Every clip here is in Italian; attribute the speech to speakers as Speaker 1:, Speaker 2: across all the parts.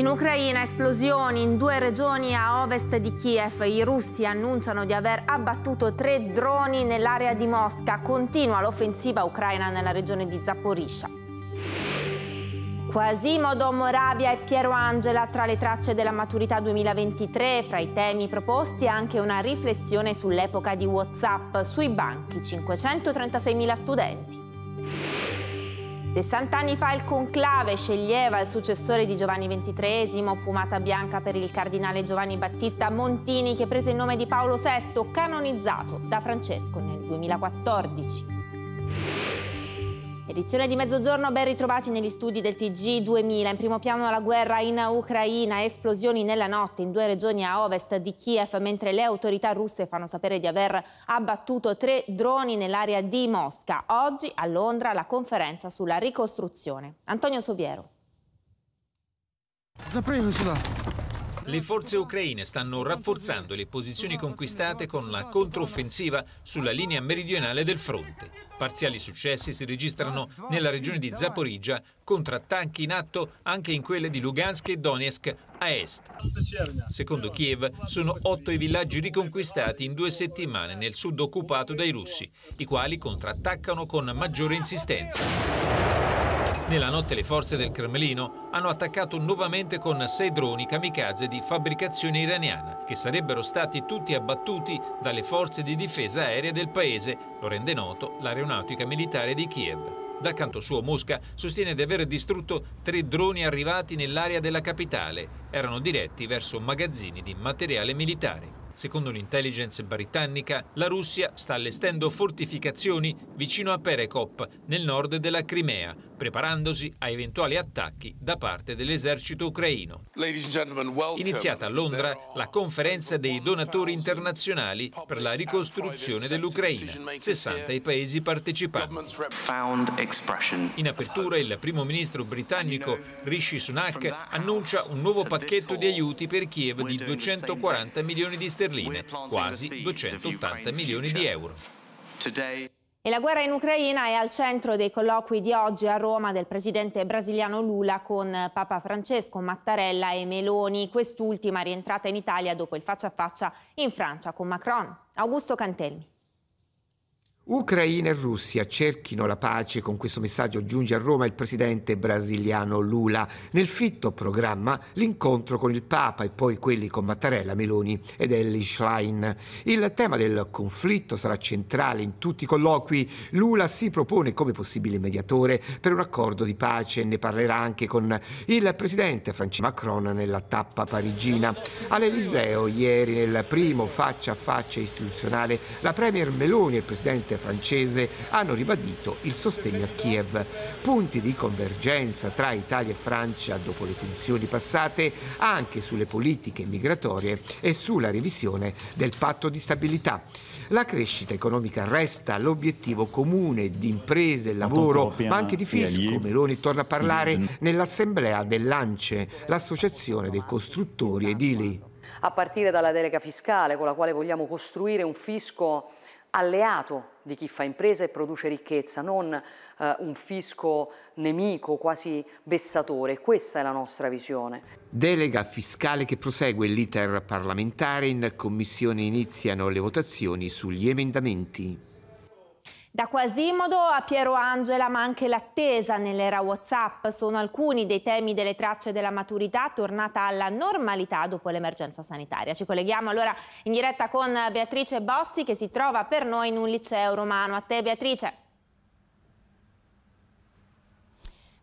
Speaker 1: In Ucraina esplosioni in due regioni a ovest di Kiev. I russi annunciano di aver abbattuto tre droni nell'area di Mosca. Continua l'offensiva ucraina nella regione di Zaporizhia. Quasimodo, Moravia e Piero Angela tra le tracce della maturità 2023, fra i temi proposti anche una riflessione sull'epoca di Whatsapp, sui banchi, 536.000 studenti. 60 anni fa il conclave sceglieva il successore di Giovanni XXIII, fumata bianca per il cardinale Giovanni Battista Montini che prese il nome di Paolo VI, canonizzato da Francesco nel 2014. Edizione di mezzogiorno, ben ritrovati negli studi del TG 2000. In primo piano la guerra in Ucraina, esplosioni nella notte in due regioni a ovest di Kiev, mentre le autorità russe fanno sapere di aver abbattuto tre droni nell'area di Mosca. Oggi a Londra la conferenza sulla ricostruzione. Antonio Soviero.
Speaker 2: Le forze ucraine stanno rafforzando le posizioni conquistate con la controffensiva sulla linea meridionale del fronte. Parziali successi si registrano nella regione di Zaporizia, contrattacchi in atto anche in quelle di Lugansk e Donetsk a est. Secondo Kiev sono otto i villaggi riconquistati in due settimane nel sud occupato dai russi, i quali contrattaccano con maggiore insistenza. Nella notte le forze del Cremlino hanno attaccato nuovamente con sei droni kamikaze di fabbricazione iraniana, che sarebbero stati tutti abbattuti dalle forze di difesa aerea del paese, lo rende noto l'aeronautica militare di Kiev. Dal canto suo Mosca sostiene di aver distrutto tre droni arrivati nell'area della capitale. Erano diretti verso magazzini di materiale militare. Secondo l'intelligence britannica, la Russia sta allestendo fortificazioni vicino a Perekop, nel nord della Crimea, preparandosi a eventuali attacchi da parte dell'esercito ucraino. Iniziata a Londra la conferenza dei donatori internazionali per la ricostruzione dell'Ucraina, 60 i paesi partecipanti. In apertura il primo ministro britannico Rishi Sunak annuncia un nuovo pacchetto di aiuti per Kiev di 240 milioni di sterline sterline, quasi 280 milioni di euro.
Speaker 1: E la guerra in Ucraina è al centro dei colloqui di oggi a Roma del presidente brasiliano Lula con Papa Francesco, Mattarella e Meloni, quest'ultima rientrata in Italia dopo il faccia a faccia in Francia con Macron. Augusto Cantelmi.
Speaker 3: Ucraina e Russia cerchino la pace, con questo messaggio giunge a Roma il presidente brasiliano Lula. Nel fitto programma l'incontro con il Papa e poi quelli con Mattarella, Meloni ed Ellie Schlein. Il tema del conflitto sarà centrale in tutti i colloqui. Lula si propone come possibile mediatore per un accordo di pace e ne parlerà anche con il presidente Francesco Macron nella tappa parigina. All'Eliseo ieri nel primo faccia a faccia istituzionale la Premier Meloni e il presidente francese hanno ribadito il sostegno a Kiev. Punti di convergenza tra Italia e Francia dopo le tensioni passate anche sulle politiche migratorie e sulla revisione del patto di stabilità. La crescita economica resta l'obiettivo comune di imprese, lavoro, ma anche di fisco. Meloni torna a parlare nell'assemblea dell'ANCE, l'associazione dei costruttori edili.
Speaker 4: A partire dalla delega fiscale con la quale vogliamo costruire un fisco alleato di chi fa impresa e produce ricchezza, non eh, un fisco nemico, quasi vessatore. Questa è la nostra visione.
Speaker 3: Delega fiscale che prosegue l'iter parlamentare. In commissione iniziano le votazioni sugli emendamenti.
Speaker 1: Da Quasimodo a Piero Angela, ma anche l'attesa nell'era WhatsApp sono alcuni dei temi delle tracce della maturità tornata alla normalità dopo l'emergenza sanitaria. Ci colleghiamo allora in diretta con Beatrice Bossi che si trova per noi in un liceo romano. A te Beatrice.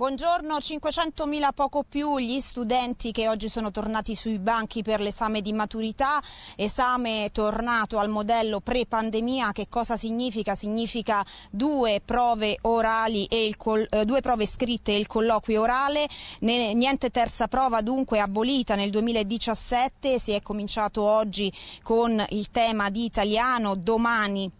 Speaker 5: Buongiorno, 500.000 poco più gli studenti che oggi sono tornati sui banchi per l'esame di maturità, esame tornato al modello pre-pandemia, che cosa significa? Significa due prove, col, eh, due prove scritte e il colloquio orale, ne, niente terza prova dunque abolita nel 2017, si è cominciato oggi con il tema di italiano, domani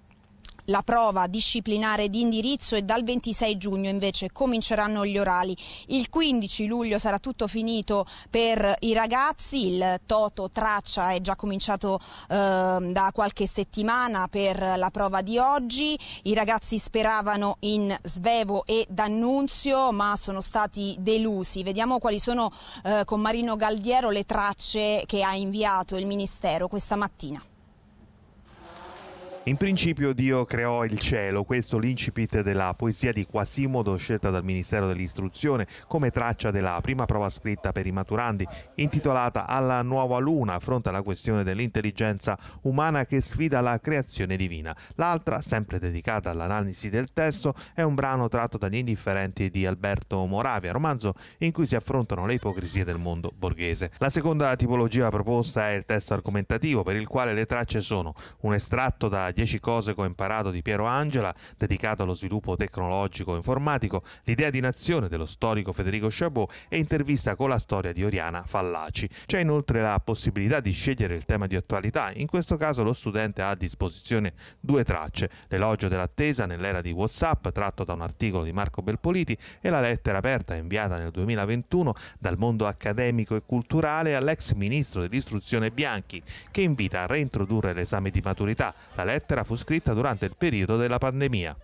Speaker 5: la prova disciplinare di indirizzo e dal 26 giugno invece cominceranno gli orali. Il 15 luglio sarà tutto finito per i ragazzi, il Toto Traccia è già cominciato eh, da qualche settimana per la prova di oggi, i ragazzi speravano in Svevo e D'Annunzio ma sono stati delusi. Vediamo quali sono eh, con Marino Galdiero le tracce che ha inviato il Ministero questa mattina.
Speaker 6: In principio Dio creò il cielo, questo l'incipit della poesia di Quasimodo scelta dal Ministero dell'Istruzione come traccia della prima prova scritta per i maturandi, intitolata Alla nuova luna, affronta la questione dell'intelligenza umana che sfida la creazione divina. L'altra, sempre dedicata all'analisi del testo, è un brano tratto dagli indifferenti di Alberto Moravia, romanzo in cui si affrontano le ipocrisie del mondo borghese. La seconda tipologia proposta è il testo argomentativo, per il quale le tracce sono un estratto da 10 cose che ho imparato di Piero Angela, dedicato allo sviluppo tecnologico e informatico, l'idea di nazione dello storico Federico Chabot e intervista con la storia di Oriana Fallaci. C'è inoltre la possibilità di scegliere il tema di attualità, in questo caso lo studente ha a disposizione due tracce, l'elogio dell'attesa nell'era di Whatsapp, tratto da un articolo di Marco Belpoliti, e la lettera aperta inviata nel 2021 dal mondo accademico e culturale all'ex ministro dell'istruzione Bianchi, che invita a reintrodurre l'esame di maturità, la lettera lettera fu scritta durante il periodo della pandemia.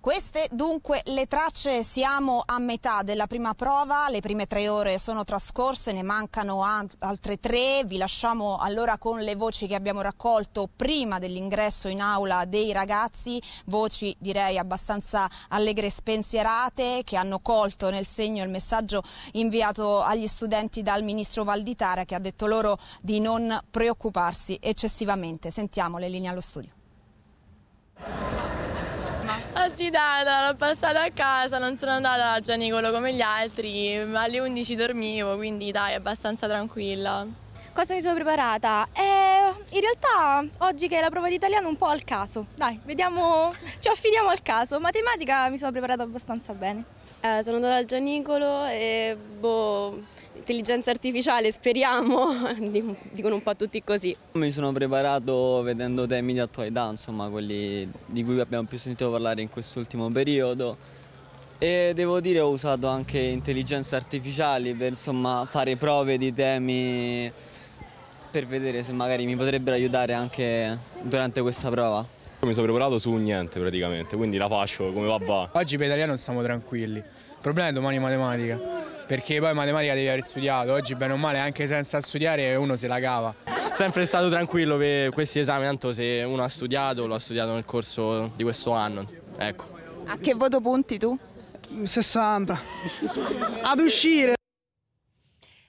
Speaker 5: Queste dunque le tracce, siamo a metà della prima prova, le prime tre ore sono trascorse, ne mancano altre tre, vi lasciamo allora con le voci che abbiamo raccolto prima dell'ingresso in aula dei ragazzi, voci direi abbastanza allegre e spensierate che hanno colto nel segno il messaggio inviato agli studenti dal ministro Valditara che ha detto loro di non preoccuparsi eccessivamente. Sentiamo le linee allo studio.
Speaker 7: Oggi ah, data, l'ho passata a casa, non sono andata a Gianicolo come gli altri, alle 11 dormivo, quindi dai, abbastanza tranquilla. Cosa mi sono preparata? Eh, in realtà oggi che è la prova di italiano un po' al caso, dai, vediamo, ci affidiamo al caso.
Speaker 1: Matematica mi sono preparata abbastanza bene. Eh, sono andata al Gianicolo e boh, intelligenza artificiale, speriamo, dicono un po' tutti così.
Speaker 5: Mi sono preparato vedendo temi di attualità, insomma, quelli di cui abbiamo più sentito parlare in quest'ultimo periodo e devo dire ho usato anche intelligenze artificiali per insomma, fare prove di temi per vedere se magari mi potrebbero aiutare anche durante questa prova.
Speaker 6: Mi sono preparato su niente praticamente, quindi la
Speaker 5: faccio
Speaker 3: come va va. Oggi per italiano siamo tranquilli, il problema è domani matematica perché poi matematica devi aver studiato, oggi bene o male anche senza studiare uno se la cava. Sempre stato tranquillo per questi esami, tanto se uno ha studiato lo ha studiato nel corso di questo anno. Ecco.
Speaker 5: A che voto punti tu? 60. Ad uscire!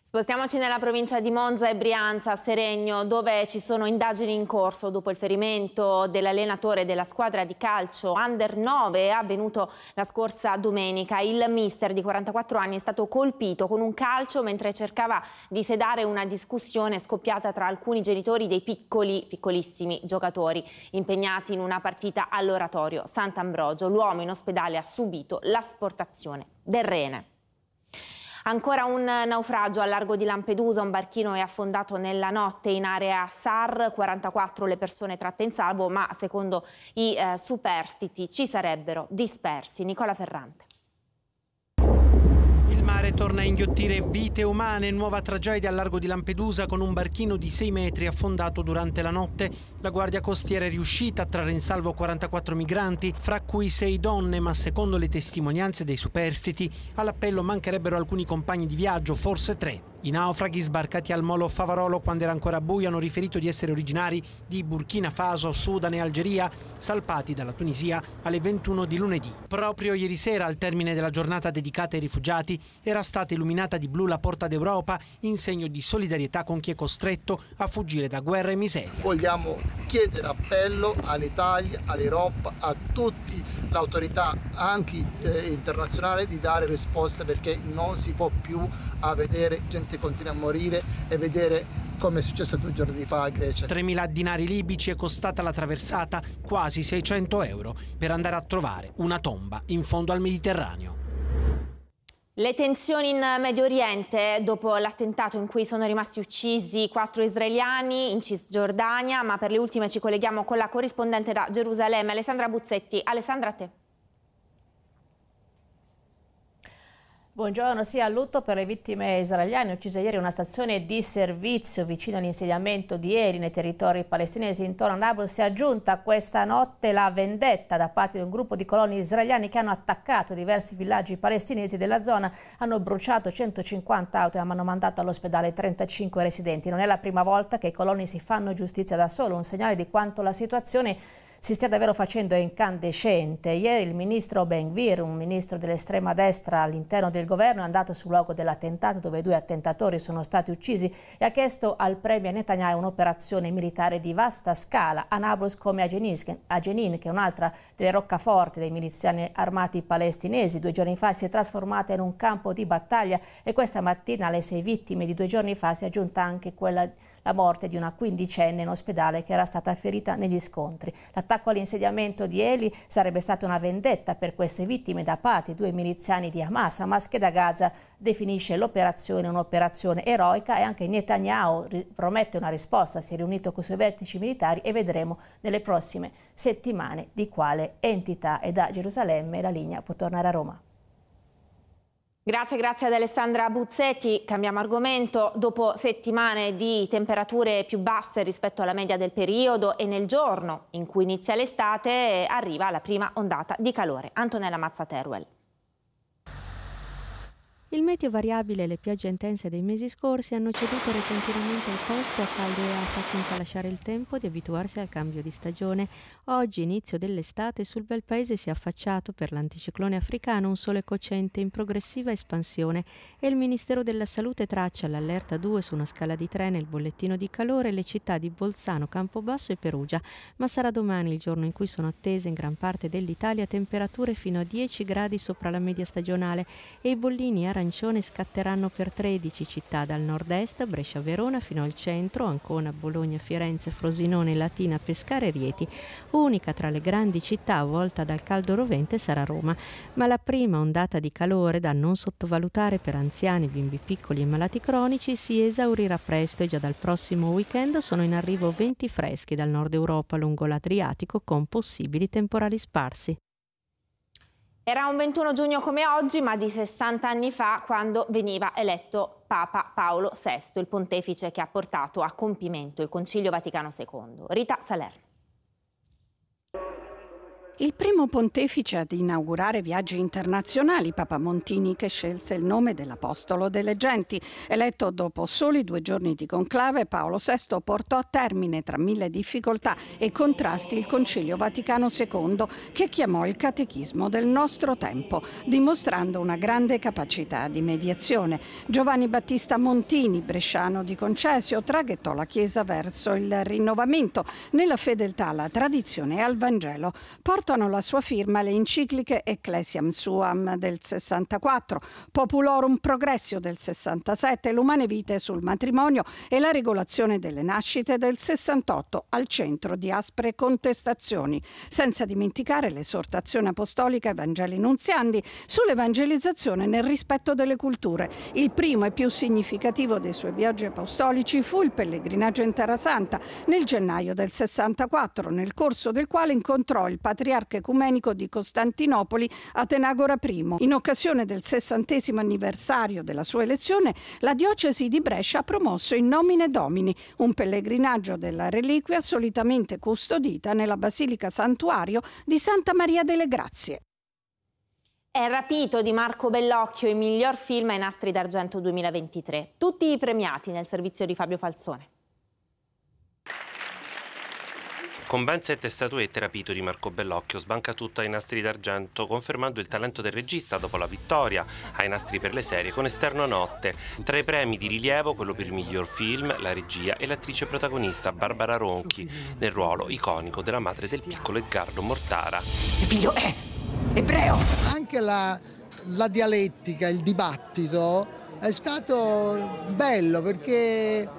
Speaker 1: Spostiamoci nella provincia di Monza e Brianza, Seregno, dove ci sono indagini in corso dopo il ferimento dell'allenatore della squadra di calcio Under 9 avvenuto la scorsa domenica. Il mister di 44 anni è stato colpito con un calcio mentre cercava di sedare una discussione scoppiata tra alcuni genitori dei piccoli, piccolissimi giocatori impegnati in una partita all'oratorio Sant'Ambrogio. L'uomo in ospedale ha subito l'asportazione del rene. Ancora un naufragio al largo di Lampedusa, un barchino è affondato nella notte in area SAR, 44 le persone tratte in salvo, ma secondo i eh, superstiti ci sarebbero dispersi. Nicola Ferrante
Speaker 8: mare torna a inghiottire vite umane, nuova tragedia al largo di Lampedusa con un barchino di 6 metri affondato durante la notte. La guardia costiera è riuscita a trarre in salvo 44 migranti, fra cui 6 donne, ma secondo le testimonianze dei superstiti all'appello mancherebbero alcuni compagni di viaggio, forse 3. I naufraghi sbarcati al molo Favarolo quando era ancora buio hanno riferito di essere originari di Burkina Faso, Sudan e Algeria, salpati dalla Tunisia alle 21 di lunedì. Proprio ieri sera, al termine della giornata dedicata ai rifugiati, era stata illuminata di blu la porta d'Europa in segno di solidarietà con chi è costretto a fuggire da guerra e miseria.
Speaker 3: Vogliamo chiedere appello all'Italia, all'Europa, a tutte le autorità, anche eh, internazionali, di dare risposte perché non si può più a vedere gente gente continua a morire e vedere come è successo due giorni fa a Grecia. 3.000
Speaker 8: dinari libici è costata la traversata quasi 600 euro per andare a trovare una tomba in fondo al Mediterraneo.
Speaker 1: Le tensioni in Medio Oriente dopo l'attentato in cui sono rimasti uccisi quattro israeliani in Cisgiordania, ma per le ultime ci colleghiamo con la corrispondente da Gerusalemme, Alessandra Buzzetti. Alessandra, a te.
Speaker 7: Buongiorno, sì, a lutto per le vittime israeliane uccise ieri in una stazione di servizio vicino all'insediamento di ieri nei territori palestinesi intorno a Nablus si è aggiunta questa notte la vendetta da parte di un gruppo di coloni israeliani che hanno attaccato diversi villaggi palestinesi della zona, hanno bruciato 150 auto e hanno mandato all'ospedale 35 residenti. Non è la prima volta che i coloni si fanno giustizia da solo, un segnale di quanto la situazione si stia davvero facendo incandescente. Ieri il ministro Benvir, un ministro dell'estrema destra all'interno del governo, è andato sul luogo dell'attentato dove due attentatori sono stati uccisi e ha chiesto al premier Netanyahu un'operazione militare di vasta scala a Nablus come a Jenin, che è un'altra delle roccaforti dei miliziani armati palestinesi. Due giorni fa si è trasformata in un campo di battaglia e questa mattina alle sei vittime di due giorni fa si è aggiunta anche quella la morte di una quindicenne in ospedale che era stata ferita negli scontri. L'attacco all'insediamento di Eli sarebbe stata una vendetta per queste vittime da parte di due miliziani di Hamas, Hamas che da Gaza definisce l'operazione un'operazione eroica e anche Netanyahu promette una risposta, si è riunito con i suoi vertici militari e vedremo nelle prossime settimane di quale entità e da Gerusalemme la linea può tornare a Roma.
Speaker 1: Grazie, grazie ad Alessandra Buzzetti. Cambiamo argomento. Dopo settimane di temperature più basse rispetto alla media del periodo e nel giorno in cui inizia l'estate, arriva la prima ondata di calore. Antonella Mazza Teruel.
Speaker 9: Il meteo variabile e le piogge intense dei mesi scorsi hanno ceduto repentinamente il posto a caldo e acqua senza lasciare il tempo di abituarsi al cambio di stagione. Oggi, inizio dell'estate, sul bel paese si è affacciato per l'anticiclone africano un sole cocente in progressiva espansione e il Ministero della Salute traccia l'allerta 2 su una scala di 3 nel bollettino di calore le città di Bolzano, Campobasso e Perugia, ma sarà domani il giorno in cui sono attese in gran parte dell'Italia temperature fino a 10 gradi sopra la media stagionale e i bollini a arancione scatteranno per 13 città dal nord-est, Brescia-Verona fino al centro, Ancona, Bologna, Firenze, Frosinone, Latina, Pescara e Rieti. Unica tra le grandi città volta dal caldo rovente sarà Roma, ma la prima ondata di calore da non sottovalutare per anziani, bimbi piccoli e malati cronici si esaurirà presto e già dal prossimo weekend sono in arrivo venti freschi dal nord Europa lungo l'Adriatico con possibili temporali sparsi.
Speaker 1: Era un 21 giugno come oggi, ma di 60 anni fa, quando veniva eletto Papa Paolo VI, il pontefice che ha portato a compimento il Concilio Vaticano II. Rita Salerno.
Speaker 4: Il primo pontefice ad inaugurare viaggi internazionali, Papa Montini, che scelse il nome dell'Apostolo delle Genti. Eletto dopo soli due giorni di conclave, Paolo VI portò a termine tra mille difficoltà e contrasti il Concilio Vaticano II, che chiamò il catechismo del nostro tempo, dimostrando una grande capacità di mediazione. Giovanni Battista Montini, bresciano di Concesio, traghettò la Chiesa verso il rinnovamento, nella fedeltà alla tradizione e al Vangelo. Porta portano la sua firma le encicliche Ecclesiam Suam del 64, Populorum Progressio del 67, L'umane vite sul matrimonio e la regolazione delle nascite del 68 al centro di aspre contestazioni, senza dimenticare l'esortazione apostolica Evangeli Nunziandi sull'evangelizzazione nel rispetto delle culture. Il primo e più significativo dei suoi viaggi apostolici fu il pellegrinaggio in Terra Santa nel gennaio del 64, nel corso del quale incontrò il patriarca patriarca ecumenico di Costantinopoli Atenagora I. In occasione del sessantesimo anniversario della sua elezione, la diocesi di Brescia ha promosso in nomine domini, un pellegrinaggio della reliquia solitamente custodita nella Basilica Santuario di Santa Maria delle Grazie.
Speaker 1: È Rapito di Marco Bellocchio, il miglior film ai nastri d'argento 2023. Tutti i premiati nel servizio di Fabio Falsone.
Speaker 8: Con ben sette statuette rapito di Marco Bellocchio sbanca tutto ai nastri d'argento, confermando il talento del regista dopo la vittoria ai nastri per le serie con Esterno Notte. Tra i premi di rilievo quello per il miglior film, la regia e l'attrice protagonista Barbara Ronchi nel ruolo iconico della madre del piccolo Edgardo Mortara. Il figlio è
Speaker 3: ebreo! Anche la, la dialettica, il dibattito è stato bello perché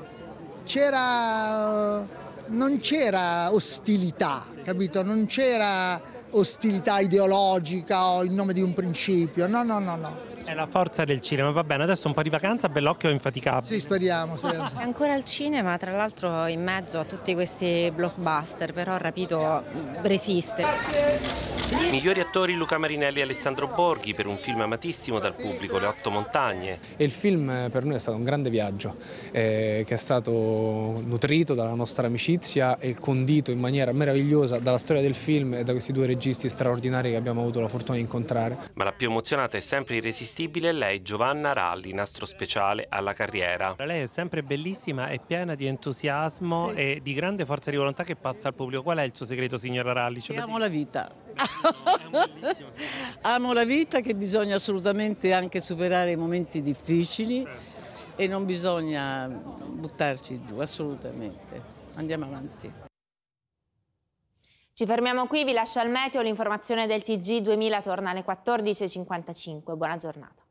Speaker 3: c'era non c'era ostilità, capito? Non c'era ostilità ideologica o in nome di un principio, no, no, no, no.
Speaker 8: È la forza del cinema, va bene, adesso un po' di vacanza, bell'occhio infaticabile. Sì, speriamo, speriamo.
Speaker 3: È ancora al cinema,
Speaker 1: tra l'altro in mezzo a tutti questi blockbuster, però Rapito resiste.
Speaker 8: Migliori attori Luca Marinelli e Alessandro Borghi per un film amatissimo dal pubblico, Le Otto Montagne.
Speaker 6: il film eh, per noi è stato un grande viaggio, eh, che è stato nutrito dalla nostra amicizia e condito in maniera meravigliosa dalla storia del film e da questi due registi straordinari che abbiamo avuto la fortuna di incontrare.
Speaker 8: Ma la più emozionata è sempre il irresistibile irresistibile lei, Giovanna Ralli, nastro speciale alla carriera. Lei è sempre bellissima e piena di entusiasmo sì. e di grande forza di volontà che passa al pubblico. Qual è il suo segreto, signora Ralli? Ci amo la
Speaker 4: vita. amo la vita che bisogna assolutamente anche superare i momenti difficili certo. e non bisogna buttarci giù, assolutamente. Andiamo avanti.
Speaker 1: Ci fermiamo qui, vi lascio al meteo, l'informazione del TG 2000 torna alle 14.55. Buona giornata.